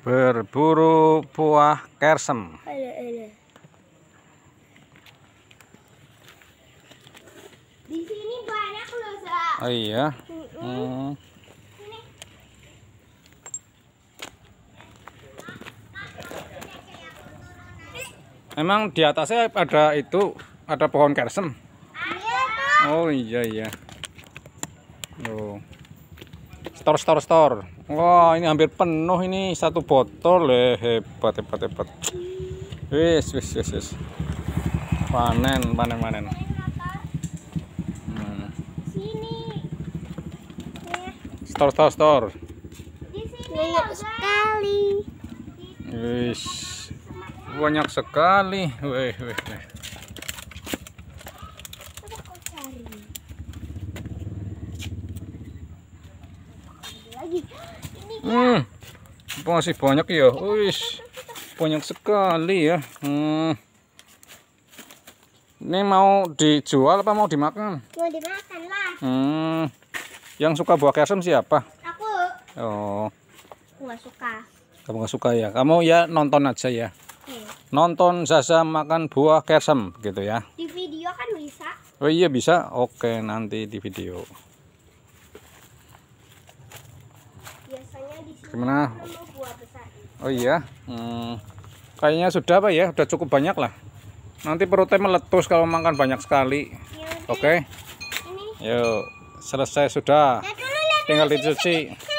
berburu buah kersem. Di sini banyak loh, sa. Oh iya. Hmm. Emang di atasnya ada itu, ada pohon kersem. Oh iya iya. Oh store store store wah ini hampir penuh ini satu botol eh hebat hebat hebat wis wis wis wis panen panen panen hmm. store store store ya, banyak sekali wis banyak sekali weh weh weh lagi. Ini hmm. Masih banyak ya. Wis. Banyak sekali ya. Hmm. Ini mau dijual apa mau dimakan? Mau dimakan lah. Hmm. Yang suka buah kersen siapa? Aku. Oh. Aku gak suka. Kamu gak suka ya? Kamu ya nonton aja ya. Hmm. Nonton Zaza makan buah kersen gitu ya. Di video kan bisa. Oh iya bisa. Oke, nanti di video. gimana oh iya hmm. kayaknya sudah apa ya udah cukup banyak lah nanti perutnya meletus kalau makan banyak sekali ya, oke okay. yuk selesai sudah nah, ya, tinggal dicuci